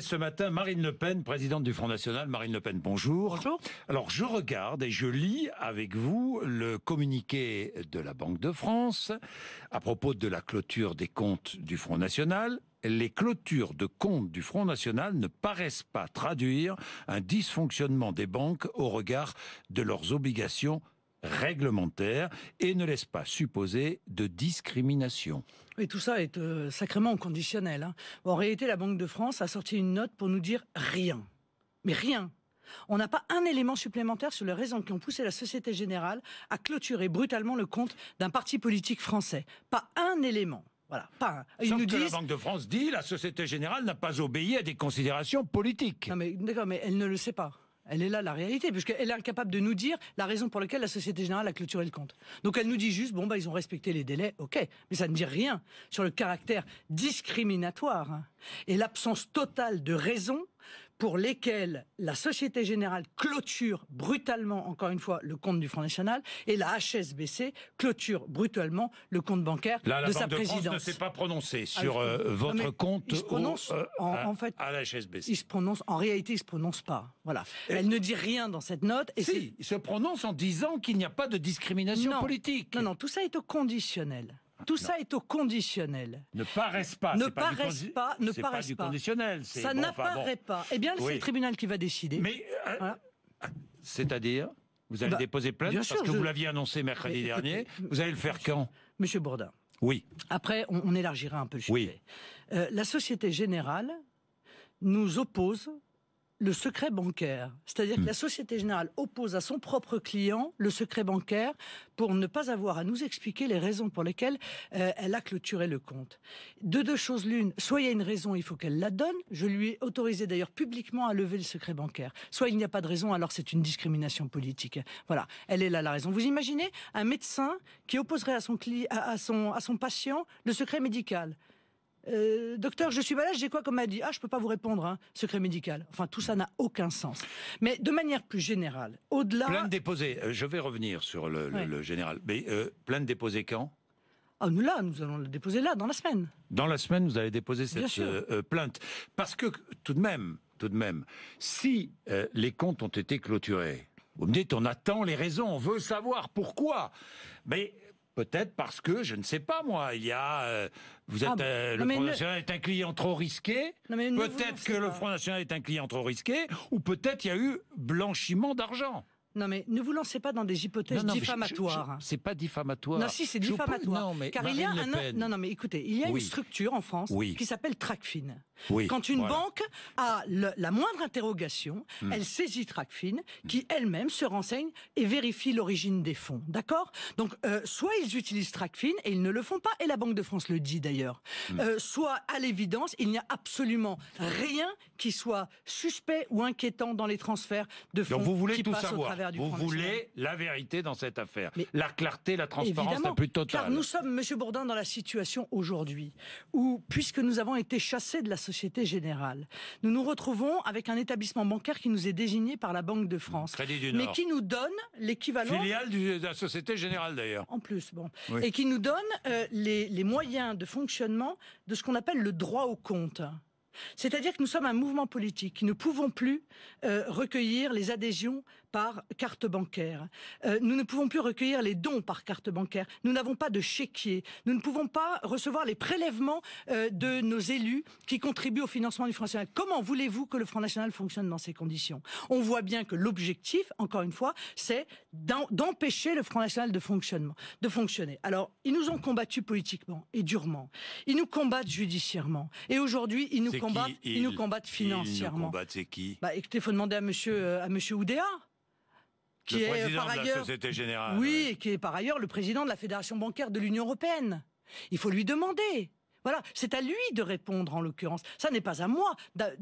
ce matin, Marine Le Pen, présidente du Front National. Marine Le Pen, bonjour. Bonjour. Alors, je regarde et je lis avec vous le communiqué de la Banque de France à propos de la clôture des comptes du Front National. Les clôtures de comptes du Front National ne paraissent pas traduire un dysfonctionnement des banques au regard de leurs obligations réglementaires et ne laissent pas supposer de discrimination. Mais tout ça est euh, sacrément conditionnel. Hein. En réalité, la Banque de France a sorti une note pour nous dire rien. Mais rien. On n'a pas un élément supplémentaire sur les raisons qui ont poussé la Société Générale à clôturer brutalement le compte d'un parti politique français. Pas un élément. Voilà, pas un. la Banque de France dit la Société Générale n'a pas obéi à des considérations politiques. Non mais d'accord, mais elle ne le sait pas elle est là la réalité, puisqu'elle est incapable de nous dire la raison pour laquelle la Société Générale a clôturé le compte. Donc elle nous dit juste, bon, bah, ils ont respecté les délais, ok, mais ça ne dit rien sur le caractère discriminatoire hein, et l'absence totale de raison pour lesquels la Société Générale clôture brutalement, encore une fois, le compte du Front National et la HSBC clôture brutalement le compte bancaire de sa de présidence. France ne s'est pas prononcée ah, sur euh, votre compte se prononce euh, en, fait, la HSBC. Il se prononce, en réalité, il se prononce pas. Voilà. Elle ne dit rien dans cette note. Et si, il se prononce en disant qu'il n'y a pas de discrimination politique. Non, non, tout ça est au conditionnel. Tout ça est au conditionnel. Ne paraissent pas. Ne paraissent pas. Ne du conditionnel. Ça n'apparaît pas. Eh bien, c'est le tribunal qui va décider. Mais euh, c'est-à-dire, vous allez bah, déposer plainte parce que vous l'aviez annoncé mercredi dernier. vous allez le faire quand, Monsieur Bourdin Oui. Après, on, élargira un peu le sujet. Oui. Euh, la Société Générale nous oppose le secret bancaire. C'est-à-dire que hmm. la Société Générale oppose à son propre client le secret bancaire pour ne pas avoir à nous expliquer les raisons pour lesquelles euh, elle a clôturé le compte. De deux choses l'une, soit il y a une raison, il faut qu'elle la donne. Je lui ai autorisé d'ailleurs publiquement à lever le secret bancaire. Soit il n'y a pas de raison, alors c'est une discrimination politique. Voilà, elle est là la raison. Vous imaginez un médecin qui opposerait à son, client, à son patient le secret médical euh, docteur, je suis malade, j'ai quoi comme dit. « Ah, je peux pas vous répondre, hein, secret médical. Enfin, tout ça n'a aucun sens. Mais de manière plus générale, au-delà... Plainte déposée, euh, je vais revenir sur le, général. Mais euh, plainte déposée quand ah, nous là, nous allons la déposer là, dans la semaine. Dans la semaine, vous allez déposer cette euh, plainte. Parce que, tout de même, tout de même, si les comptes ont été clôturés, vous me dites, on attend les raisons, on veut savoir pourquoi. Mais Peut-être parce que, je ne sais pas moi, il y a... Euh, vous ah, êtes, euh, le Front National est un client trop risqué. Peut-être que le Front National est un client trop risqué, ou peut-être il y a eu blanchiment d'argent. Non mais ne vous lancez pas dans des hypothèses diffamatoires. C'est pas diffamatoire. Non si c'est diffamatoire. Non, mais car il y a non non mais écoutez, il y a une structure en France qui s'appelle Tracfin. Quand une banque a la moindre interrogation, hmm. elle saisit Tracfin hmm. qui elle-même se renseigne et vérifie l'origine des fonds. D'accord Donc euh, soit ils utilisent Tracfin et ils ne le font pas et la Banque de France le dit d'ailleurs. Hmm. Euh, soit à l'évidence, il n'y a absolument rien qui soit suspect ou inquiétant dans les transferts de fonds. Donc vous voulez tout vous voulez la vérité dans cette affaire. la clarté, la transparence la plus totale. Car nous sommes, Monsieur Bourdin, dans la situation aujourd'hui où, puisque nous avons été chassés de la Société Générale, nous nous retrouvons avec un établissement bancaire qui nous est désigné par la Banque de France. Du Nord. Mais qui nous donne l'équivalent... Filiale de la Société Générale, d'ailleurs. En plus, bon. Et qui nous donne euh, les, moyens de fonctionnement de ce qu'on appelle le droit au compte. C'est-à-dire que nous sommes un mouvement politique, qui ne pouvons plus euh, recueillir les adhésions par carte bancaire. Euh, nous ne pouvons plus recueillir les dons par carte bancaire. Nous n'avons pas de chéquier. Nous ne pouvons pas recevoir les prélèvements euh, de nos élus qui contribuent au financement du Front National. Comment voulez-vous que le Front National fonctionne dans ces conditions On voit bien que l'objectif, encore une fois, c'est d'empêcher le Front National de, fonctionnement, de fonctionner. Alors, ils nous ont combattus politiquement et durement. Ils nous combattent judiciairement. Et aujourd'hui, ils nous combattent, ils, nous combattent financièrement. Ils nous combattent, c'est qui Bah, faut demander à monsieur, euh, à monsieur Oudéa qui euh, la Société Générale. Oui, et euh. qui est par ailleurs le président de la Fédération bancaire de l'Union européenne. Il faut lui demander. Voilà, c'est à lui de répondre en l'occurrence. Ça n'est pas à moi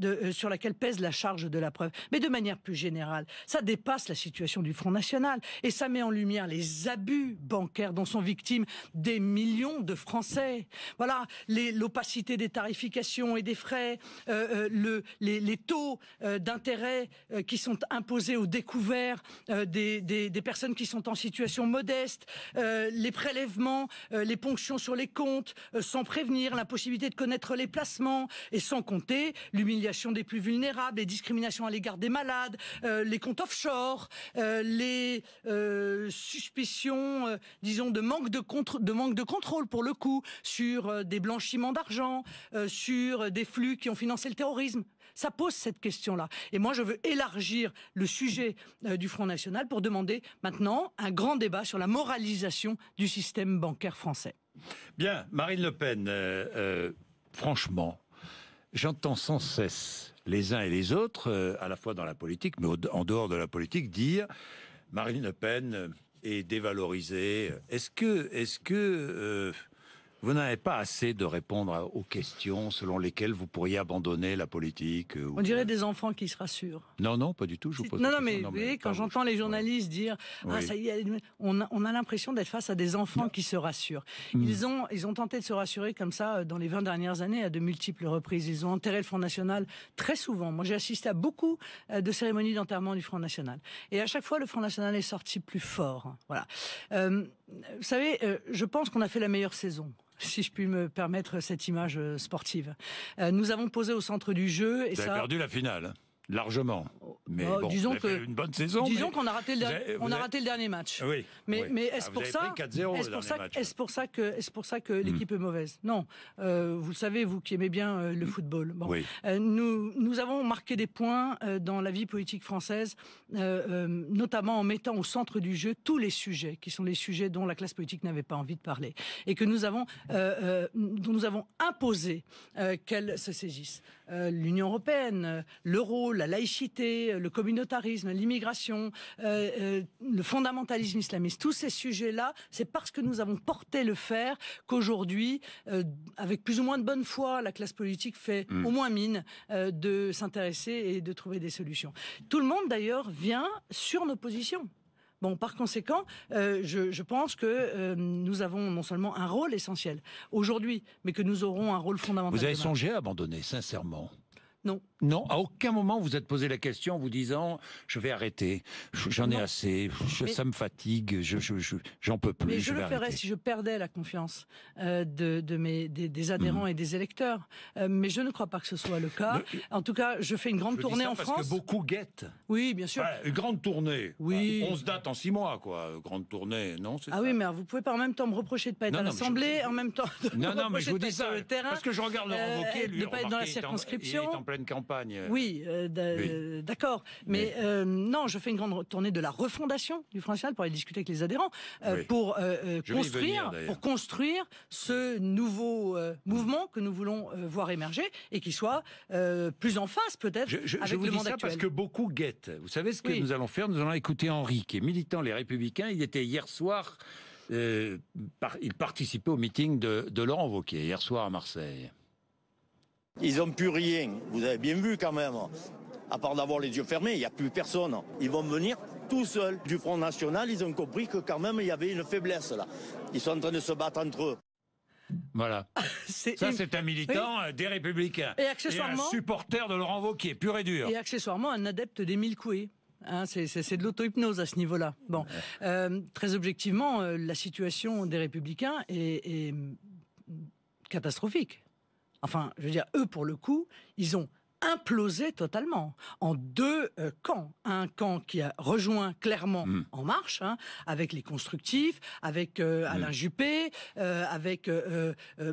euh, sur laquelle pèse la charge de la preuve, mais de manière plus générale, ça dépasse la situation du Front National et ça met en lumière les abus bancaires dont sont victimes des millions de Français. Voilà, l'opacité des tarifications et des frais, euh, euh, les, taux d'intérêt qui sont imposés au découvert des, des, personnes qui sont en situation modeste, les prélèvements, les ponctions sur les comptes sans prévenir la possibilité de connaître les placements, et sans compter l'humiliation des plus vulnérables, les discriminations à l'égard des malades, euh, les comptes offshore, euh, les euh, suspicions, disons, de manque de, de manque de contrôle pour le coup sur des blanchiments d'argent, sur des flux qui ont financé le terrorisme. Ça pose cette question-là. Et moi, je veux élargir le sujet du Front National pour demander maintenant un grand débat sur la moralisation du système bancaire français. Bien, Marine Le Pen, euh, euh, franchement, j'entends sans cesse les uns et les autres, euh, à la fois dans la politique, mais en dehors de la politique, dire Marine Le Pen est dévalorisée. Est-ce que, est-ce que vous n'avez pas assez de répondre aux questions selon lesquelles vous pourriez abandonner la politique. Euh, on dirait des enfants qui se rassurent. Non, non, pas du tout. Je vous pose non, non, mais, non, mais, vous voyez, quand j'entends les journalistes dire ah, on a, l'impression d'être face à des enfants qui se rassurent. Hmm. Ils ont ils ont tenté de se rassurer comme ça euh, dans les 20 dernières années à de multiples reprises. Ils ont enterré le Front National très souvent. Moi, j'ai assisté à beaucoup euh, de cérémonies d'enterrement du Front National et à chaque fois le Front National est sorti plus fort. Voilà vous savez, euh, je pense qu'on a fait la meilleure saison si je puis me permettre cette image euh, sportive. Euh, nous avons posé au centre du jeu et Vous ça. Avez perdu la finale. Largement. Mais oh, bon, disons que, une bonne saison. Disons qu'on a raté le, on a le dernier match. Oui. Mais, mais ah, est-ce pour, ça, est pour ça que, est-ce pour ça que hmm. l'équipe est mauvaise Non. Euh, vous savez, vous qui aimez bien euh, le hmm. football. Euh, nous, avons marqué des points dans la vie politique française, notamment en mettant au centre du jeu tous les sujets qui sont les sujets dont la classe politique n'avait pas envie de parler et que nous avons, dont nous avons imposé qu'elle se saisisse. Euh, l'Union européenne, euh, l'euro, la laïcité, euh, le communautarisme, l'immigration, le fondamentalisme islamiste, tous ces sujets-là, c'est parce que nous avons porté le fer qu'aujourd'hui, avec plus ou moins de bonne foi, la classe politique fait hmm. au moins mine de s'intéresser et de trouver des solutions. Tout le monde d'ailleurs vient sur nos positions. Bon, par conséquent, euh, je, pense que euh, nous avons non seulement un rôle essentiel aujourd'hui, mais que nous aurons un rôle fondamental. Vous avez songé à abandonner, sincèrement non. Non, à aucun moment vous êtes posé la question en vous disant je vais arrêter, j'en ai assez, ça me fatigue, je j'en peux plus. Mais je, le ferais si je perdais la confiance euh, de, mes des, adhérents mm. et des électeurs, euh, mais je ne crois pas que ce soit le cas. en tout cas, je fais une grande tournée en parce Que beaucoup guettent. Oui, bien sûr. une grande tournée. Oui. se se date en six mois, quoi. grande tournée, non Ah ça. oui, mais vous pouvez pas en même temps me reprocher de pas être à l'assemblée, en même temps. non, non, mais je vous dis ça le terrain, parce que je regarde le euh, lui, de pas être dans la circonscription campagne. Euh. Oui, euh, euh, d'accord. Mais, non, je fais une grande tournée de la refondation du Front National pour aller discuter avec les adhérents, pour, construire, pour construire ce nouveau mouvement que nous voulons voir émerger et qui soit plus en face peut-être je, vous dis ça parce que beaucoup guettent. Vous savez ce que nous allons faire Nous allons écouter Henri, qui est militant Les Républicains. Il était hier soir... par, il participait au meeting de, de Laurent Wauquiez hier soir à Marseille. Ils ont plus rien. Vous avez bien vu quand même. À part d'avoir les yeux fermés, il n'y a plus personne. Ils vont venir tout seuls du Front National. Ils ont compris que quand même, il y avait une faiblesse là. Ils sont en train de se battre entre eux. Voilà. Ça, c'est un militant euh, des Républicains. Et accessoirement. un supporter de Laurent Wauquiez, pur et dur. Et accessoirement, un adepte d'Émile Coué. Hein, c'est de l'auto-hypnose à ce niveau-là. Bon, euh, très objectivement, euh, la situation des Républicains est hum, catastrophique. Enfin, je veux dire, eux, pour le coup, ils ont implosé totalement en deux euh, camps. Un camp qui a rejoint clairement hmm. En Marche, hein, avec les constructifs, avec euh, hmm. Alain Juppé, euh, avec,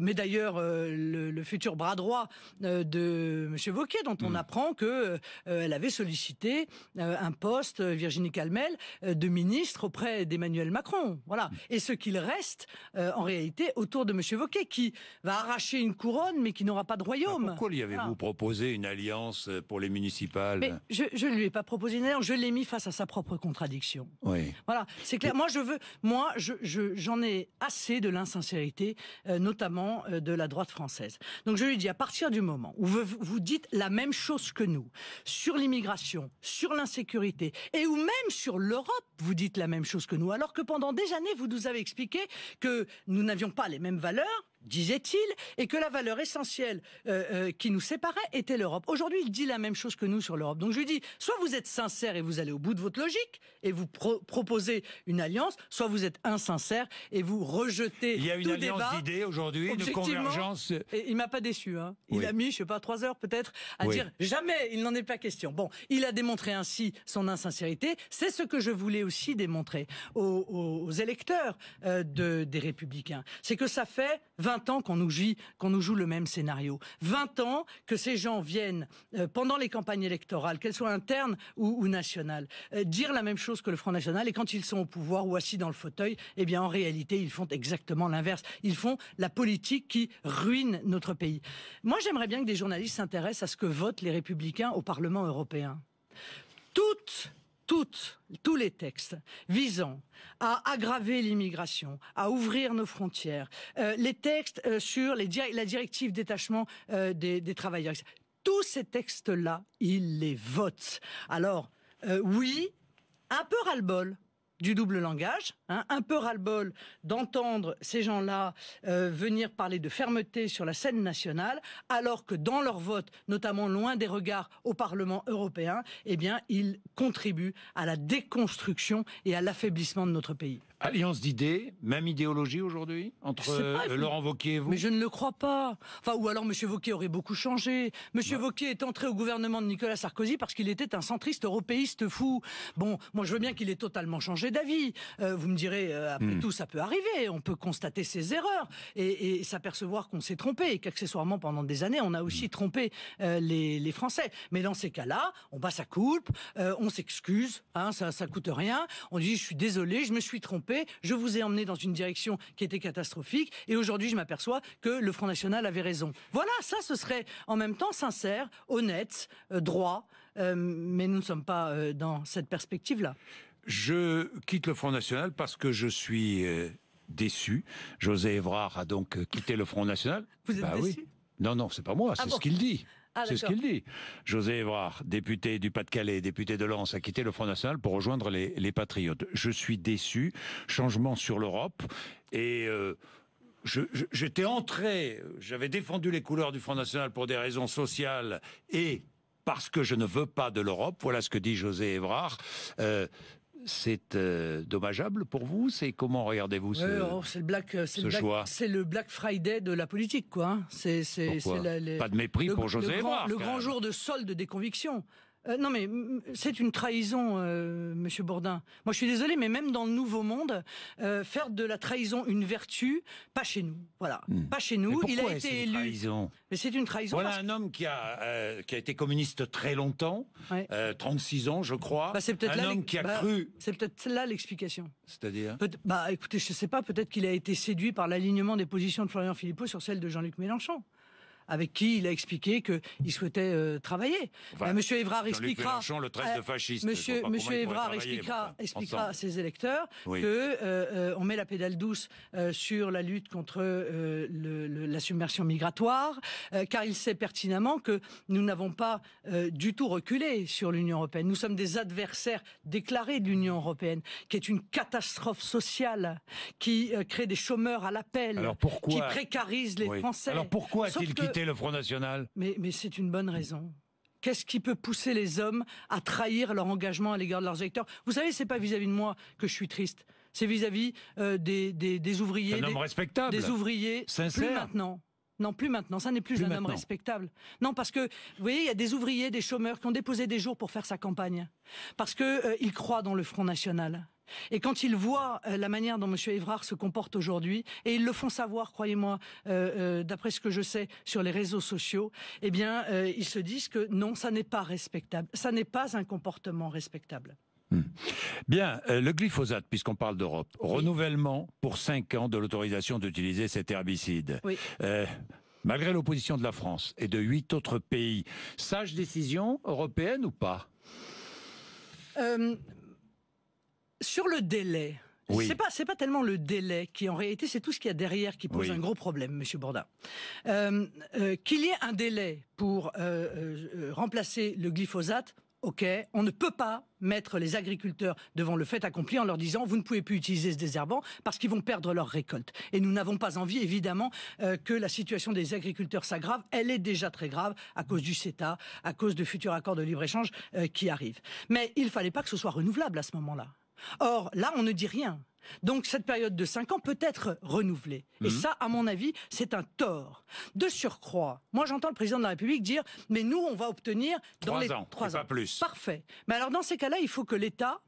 mais d'ailleurs le, futur bras droit de Monsieur Vauquier, dont on hmm. apprend que elle avait sollicité un poste Virginie Calmel de ministre auprès d'Emmanuel Macron. Voilà. Et ce qu'il reste en réalité autour de Monsieur Vauquier, qui va arracher une couronne, mais qui n'aura pas de bah, royaume. Pourquoi l'y avez-vous proposé une Alliance euh, pour les municipales. Mais je, ne lui ai pas proposé une je l'ai mis face à sa propre contradiction. Oui. Voilà, c'est clair. Moi, je veux, moi, j'en ai assez de l'insincérité, euh, notamment euh, de la droite française. Donc, je lui dis, à partir du moment où vous, vous dites la même chose que nous sur l'immigration, sur l'insécurité, et ou même sur l'Europe, vous dites la même chose que nous, alors que pendant des années, vous nous avez expliqué que nous n'avions pas les mêmes valeurs disait-il, et que la valeur essentielle euh, euh, qui nous séparait était l'Europe. Aujourd'hui, il dit la même chose que nous sur l'Europe. Donc je lui dis, soit vous êtes sincère et vous allez au bout de votre logique et vous proposez une alliance, soit vous êtes insincère et vous rejetez Il y a une alliance d'idées aujourd'hui, une convergence. Et il m'a pas déçu. Hein. Il a mis, je sais pas, trois heures peut-être à dire jamais, il n'en est pas question. Bon, il a démontré ainsi son insincérité. C'est ce que je voulais aussi démontrer aux, électeurs euh, de, des Républicains. C'est que ça fait 20 20 ans qu'on nous, qu'on nous joue le même scénario. 20 ans que ces gens viennent euh, pendant les campagnes électorales, qu'elles soient internes ou, nationales, euh, dire la même chose que le Front National et quand ils sont au pouvoir ou assis dans le fauteuil, eh bien en réalité ils font exactement l'inverse. Ils font la politique qui ruine notre pays. Moi j'aimerais bien que des journalistes s'intéressent à ce que votent les républicains au Parlement européen. Toutes toutes, tous les textes visant à aggraver l'immigration, à ouvrir nos frontières, euh, les textes euh, sur la directive détachement euh, des, des, travailleurs, tous ces textes-là, ils les votent. Alors, oui, un peu ras-le-bol, du double langage, hein, un peu ras-le-bol d'entendre ces gens-là euh, venir parler de fermeté sur la scène nationale, alors que dans leur vote, notamment loin des regards au Parlement européen, eh bien, ils contribuent à la déconstruction et à l'affaiblissement de notre pays. Alliance d'idées, même idéologie aujourd'hui entre euh, Laurent Wauquiez et vous Mais je ne le crois pas. Enfin, ou alors M. Wauquiez aurait beaucoup changé. M. Ouais. Bah. est entré au gouvernement de Nicolas Sarkozy parce qu'il était un centriste européiste fou. Bon, moi je veux bien qu'il ait totalement changé d'avis. Euh, vous me direz, euh, après hmm. tout, ça peut arriver. On peut constater ses erreurs et, s'apercevoir qu'on s'est trompé et qu'accessoirement, pendant des années, on a aussi hmm. trompé les, Français. Mais dans ces cas-là, on bat sa coupe, on s'excuse, hein, ça, ça coûte rien. On dit, je suis désolé, je me suis trompé je vous ai emmené dans une direction qui était catastrophique, et aujourd'hui je m'aperçois que le Front National avait raison. Voilà, ça ce serait en même temps sincère, honnête, euh, droit, euh, mais nous ne sommes pas euh, dans cette perspective-là. Je quitte le Front National parce que je suis déçu. José Evrard a donc quitté le Front National. Vous êtes bah déçu Non, non, c'est pas moi, ah c'est ce qu'il dit. Ah, c'est ce qu'il dit. José Évrard, député du Pas-de-Calais, député de Lens, a quitté le Front National pour rejoindre les, Patriotes. Je suis déçu. Changement sur l'Europe. Et... Euh, j'étais entré, j'avais défendu les couleurs du Front National pour des raisons sociales et parce que je ne veux pas de l'Europe. Voilà ce que dit José Évrard. Euh, c'est euh, dommageable pour vous C'est comment regardez-vous ce, choix C'est le Black Friday de la politique, quoi. Hein. C'est, Pas de mépris pour José le le grand jour de solde des convictions. Euh, non, mais mm, mm, c'est une trahison, euh, Monsieur Bourdin. Moi, je suis désolé, mais même dans le Nouveau Monde, euh, faire de la trahison une vertu, pas chez nous. Voilà, hmm. pas chez nous. Il a été élu. Trahison mais c'est une trahison. Voilà un homme qui a qui a été communiste très longtemps, 36 ans, je crois. Bah, c'est peut-être là qui a bah, C'est peut-être là l'explication. C'est-à-dire Bah, écoutez, je ne sais pas. Peut-être qu'il a été séduit par l'alignement des positions de Florian Philippot sur celles de Jean-Luc Mélenchon avec qui il a expliqué qu'il souhaitait euh, travailler. monsieur Évrard expliquera. le traite de fasciste. Monsieur, monsieur Évrard expliquera, à ses électeurs qu'on que euh, euh, on met la pédale douce sur la lutte contre la submersion migratoire, car il sait pertinemment que nous n'avons pas du tout reculé sur l'Union européenne. Nous sommes des adversaires déclarés de l'Union européenne, qui est une catastrophe sociale, qui crée des chômeurs à l'appel, qui précarise les Français. Alors pourquoi a il quitté le Front National Mais, c'est une bonne raison. Qu'est-ce qui peut pousser les hommes à trahir leur engagement à l'égard de leurs électeurs Vous savez, c'est pas vis-à-vis de moi que je suis triste. C'est vis-à-vis euh, des, ouvriers. des, respectable. Des ouvriers. Plus maintenant. Non, plus maintenant. Ça n'est plus, un homme respectable. Non, parce que, vous voyez, il y a des ouvriers, des chômeurs qui ont déposé des jours pour faire sa campagne. Parce qu'ils euh, croient dans le Front National. Et quand ils voient euh, la manière dont M. Évrard se comporte aujourd'hui, et ils le font savoir, croyez-moi, euh, euh, d'après ce que je sais sur les réseaux sociaux, eh bien, ils se disent que non, ça n'est pas respectable, ça n'est pas un comportement respectable. Hmm. Bien, le glyphosate, puisqu'on parle d'Europe, renouvellement pour 5 ans de l'autorisation d'utiliser cet herbicide. malgré l'opposition de la France et de huit autres pays. Sage décision européenne ou pas sur le délai, ce C'est pas tellement le délai qui en réalité c'est tout ce qu'il y a derrière qui pose un gros problème, Monsieur Borda. Euh, euh, qu'il y ait un délai pour euh, remplacer le glyphosate, ok, on ne peut pas mettre les agriculteurs devant le fait accompli en leur disant vous ne pouvez plus utiliser ce désherbant parce qu'ils vont perdre leur récolte. Et nous n'avons pas envie, évidemment, que la situation des agriculteurs s'aggrave. Elle est déjà très grave à cause du CETA, à cause de futurs accords de libre-échange qui arrivent. Mais il ne fallait pas que ce soit renouvelable à ce moment-là. Or, là, on ne dit rien. Donc cette période de 5 ans peut être renouvelée. Et mhm. ça, à mon avis, c'est un tort. De surcroît, moi j'entends le président de la République dire mais nous on va obtenir dans les ans, 3 ans pas plus. Parfait. Mais alors dans ces cas-là, il faut que l'État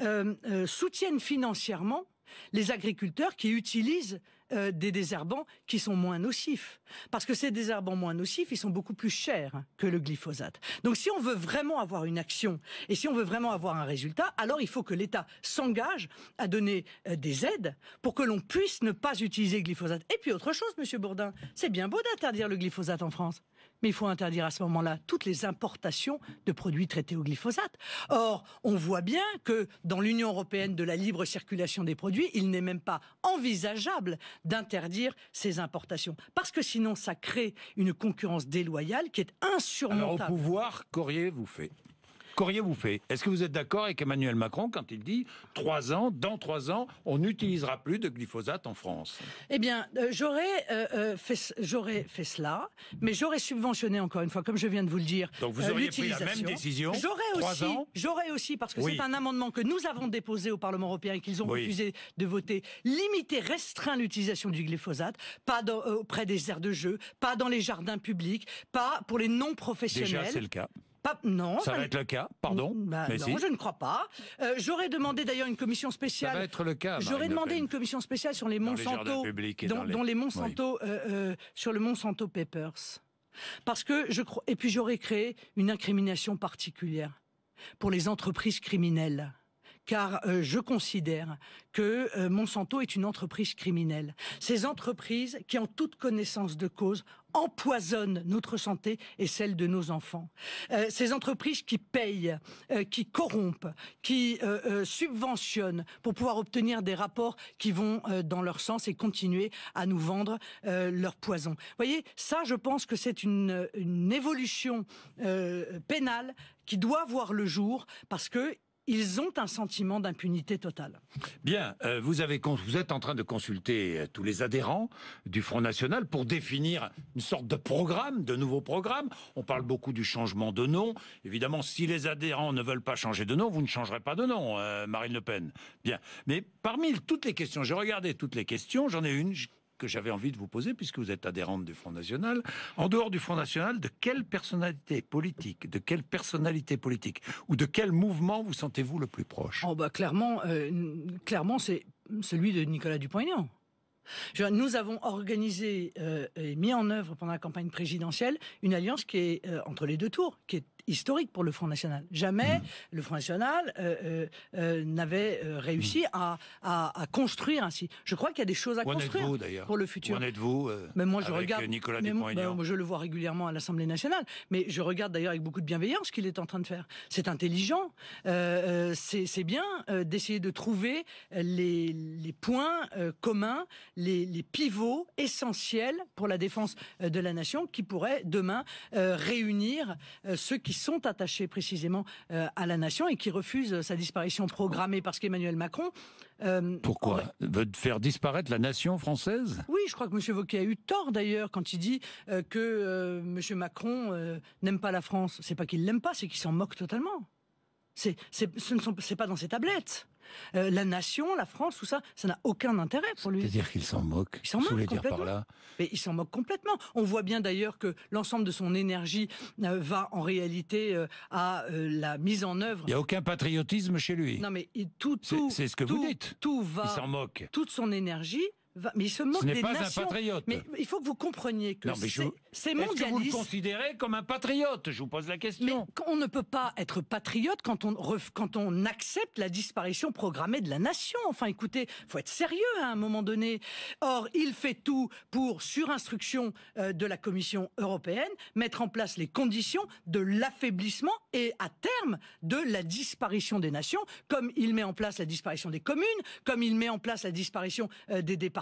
euh, euh, soutienne financièrement les agriculteurs qui utilisent euh, des désherbants qui sont moins nocifs. Parce que ces désherbants moins nocifs, ils sont beaucoup plus chers que le glyphosate. Donc si on veut vraiment avoir une action et si on veut vraiment avoir un résultat, alors il faut que l'État s'engage à donner euh, des aides pour que l'on puisse ne pas utiliser le glyphosate. Et puis autre chose, Monsieur Bourdin, c'est bien beau d'interdire le glyphosate en France mais il faut interdire à ce moment-là toutes les importations de produits traités au glyphosate. Or, on voit bien que dans l'Union européenne de la libre circulation des produits, il n'est même pas envisageable d'interdire ces importations. Parce que sinon, ça crée une concurrence déloyale qui est insurmontable. au pouvoir, qu'auriez-vous fait qu'auriez vous fait Est-ce que vous êtes d'accord avec Emmanuel Macron quand il dit trois ans, dans trois ans, on n'utilisera plus de glyphosate en France Eh bien, euh, j'aurais euh, euh, fait, fait cela, mais j'aurais subventionné encore une fois, comme je viens de vous le dire. Donc vous auriez pris la même décision. J'aurais aussi, j'aurais aussi, parce que c'est un amendement que nous avons déposé au Parlement européen et qu'ils ont refusé de voter, limiter, restreint l'utilisation du glyphosate, pas auprès des aires de jeu, pas dans les jardins publics, pas pour les non professionnels. Déjà, c'est le cas non. Ça, va être le cas, pardon. Bah mais non, je ne crois pas. Euh, j'aurais demandé d'ailleurs une commission spéciale. Ça va être le cas. J'aurais demandé une commission spéciale sur les Monsanto, dont, les... Monsanto, euh, euh, sur le Monsanto Papers, parce que je crois. Et puis j'aurais créé une incrimination particulière pour les entreprises criminelles car je considère que Monsanto est une entreprise criminelle. Ces entreprises qui, en toute connaissance de cause, empoisonnent notre santé et celle de nos enfants. Euh, ces entreprises qui payent, euh, qui corrompent, qui euh, subventionnent pour pouvoir obtenir des rapports qui vont dans leur sens et continuer à nous vendre leur poison. Vous voyez, ça, je pense que c'est une, évolution pénale qui doit voir le jour parce que ils ont un sentiment d'impunité totale. Bien, euh, vous, avez, vous êtes en train de consulter euh, tous les adhérents du Front National pour définir une sorte de programme, de nouveau programme. On parle beaucoup du changement de nom. Évidemment, si les adhérents ne veulent pas changer de nom, vous ne changerez pas de nom, euh, Marine Le Pen. Bien, mais parmi toutes les questions, j'ai regardé toutes les questions, j'en ai une que j'avais envie de vous poser, puisque vous êtes adhérente du Front National. En dehors du Front National, de quelle personnalité politique, de quelle personnalité politique, ou de quel mouvement vous sentez-vous le plus proche Oh bah clairement, euh, clairement c'est celui de Nicolas Dupont-Aignan. Nous avons organisé euh, et mis en œuvre pendant la campagne présidentielle une alliance qui est euh, entre les deux tours, qui est historique pour le Front National. Jamais mm. le Front National euh, euh, euh, n'avait réussi mm. à, à, construire ainsi. Je crois qu'il y a des choses à construire pour le futur. Où en êtes-vous Mais moi, je regarde. Nicolas Dupont-Aignan je le vois régulièrement à l'Assemblée nationale, mais je regarde d'ailleurs avec beaucoup de bienveillance ce qu'il est en train de faire. C'est intelligent, c'est bien d'essayer de trouver les, points communs, les, les, pivots essentiels pour la défense de la nation qui pourraient demain réunir ceux qui sont attachés précisément euh, à la nation et qui refusent euh, sa disparition programmée parce qu'Emmanuel Macron. Euh, Pourquoi veut faire disparaître la nation française Oui, je crois que M. Vauquet a eu tort d'ailleurs quand il dit que M. Macron n'aime pas la France. C'est pas qu'il l'aime pas, c'est qu'il s'en moque totalement. C'est, ce ne sont, c'est pas dans ses tablettes. Euh, la nation, la France, tout ça, ça n'a aucun intérêt pour lui. C'est-à-dire qu'il s'en moque. Il s'en moque complètement. Par là. Mais il s'en moque complètement. On voit bien d'ailleurs que l'ensemble de son énergie euh, va en réalité euh, à la mise en œuvre. Il n'y a aucun patriotisme chez lui. Non, mais c'est, ce que vous dites. Tout va. Il s'en moque. Toute son énergie mais il se moque Ce n'est pas un patriote. Mais il faut que vous compreniez que c'est mondialiste. Est-ce que vous le considérez comme un patriote Je vous pose la question. Mais on ne peut pas être patriote quand on quand on accepte la disparition programmée de la nation. Enfin, écoutez, il faut être sérieux hein, à un moment donné. Or, il fait tout pour, sur instruction euh, de la Commission européenne, mettre en place les conditions de l'affaiblissement et à terme de la disparition des nations, comme il met en place la disparition des communes, comme il met en place la disparition euh, des départements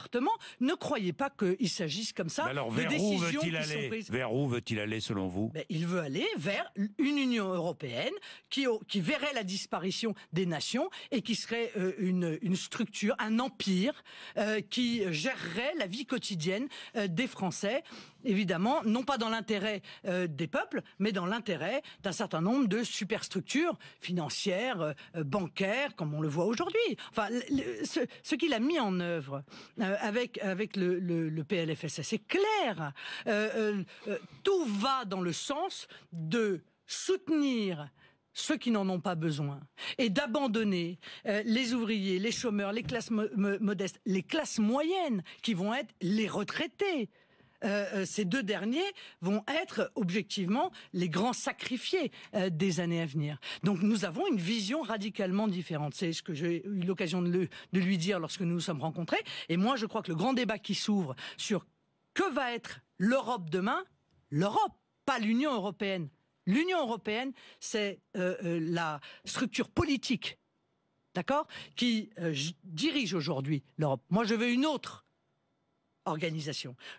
ne croyez pas qu'il s'agisse comme ça. alors, vers où veut-il aller Vers où veut-il aller selon vous ben, Il veut aller vers une Union européenne qui, verrait la disparition des nations et qui serait euh, une, structure, un empire euh, qui gérerait la vie quotidienne euh, des Français évidemment, non pas dans l'intérêt euh, des peuples, mais dans l'intérêt d'un certain nombre de superstructures financières, euh, euh, bancaires, comme on le voit aujourd'hui. Enfin, ce, qu'il a mis en œuvre avec le, PLFSS, c'est clair. tout va dans le sens de soutenir ceux qui n'en ont pas besoin, et d'abandonner les ouvriers, les chômeurs, les classes modestes, les classes moyennes, qui vont être les retraités. Euh, euh, ces deux derniers vont être objectivement les grands sacrifiés euh, des années à venir. Donc nous avons une vision radicalement différente. C'est ce que j'ai eu l'occasion de, lui dire lorsque nous nous sommes rencontrés. Et moi, je crois que le grand débat qui s'ouvre sur que va être l'Europe demain, l'Europe, pas l'Union européenne. L'Union européenne, c'est la structure politique, d'accord, qui dirige aujourd'hui l'Europe. Moi, je veux une autre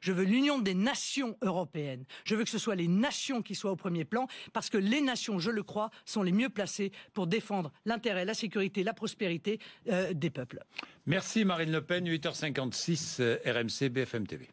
je veux l'union des nations européennes. Je veux que ce soit les nations qui soient au premier plan, parce que les nations, je le crois, sont les mieux placées pour défendre l'intérêt, la sécurité, la prospérité euh, des peuples. Merci Marine Le Pen, 8h56, RMC, BFM TV.